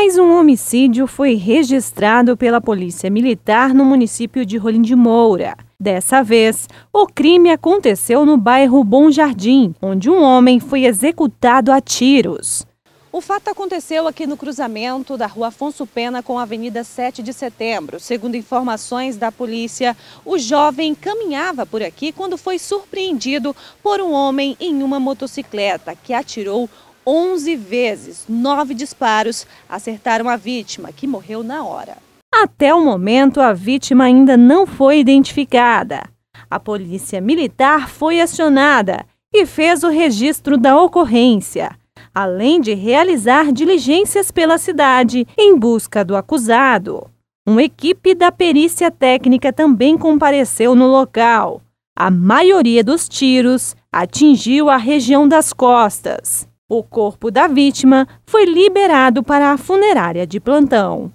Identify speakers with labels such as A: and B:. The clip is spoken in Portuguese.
A: Mais um homicídio foi registrado pela Polícia Militar no município de Rolim de Moura. Dessa vez, o crime aconteceu no bairro Bom Jardim, onde um homem foi executado a tiros. O fato aconteceu aqui no cruzamento da rua Afonso Pena com a Avenida 7 de Setembro. Segundo informações da polícia, o jovem caminhava por aqui quando foi surpreendido por um homem em uma motocicleta que atirou 11 vezes. Nove disparos acertaram a vítima, que morreu na hora. Até o momento, a vítima ainda não foi identificada. A polícia militar foi acionada e fez o registro da ocorrência, além de realizar diligências pela cidade em busca do acusado. Uma equipe da perícia técnica também compareceu no local. A maioria dos tiros atingiu a região das costas. O corpo da vítima foi liberado para a funerária de plantão.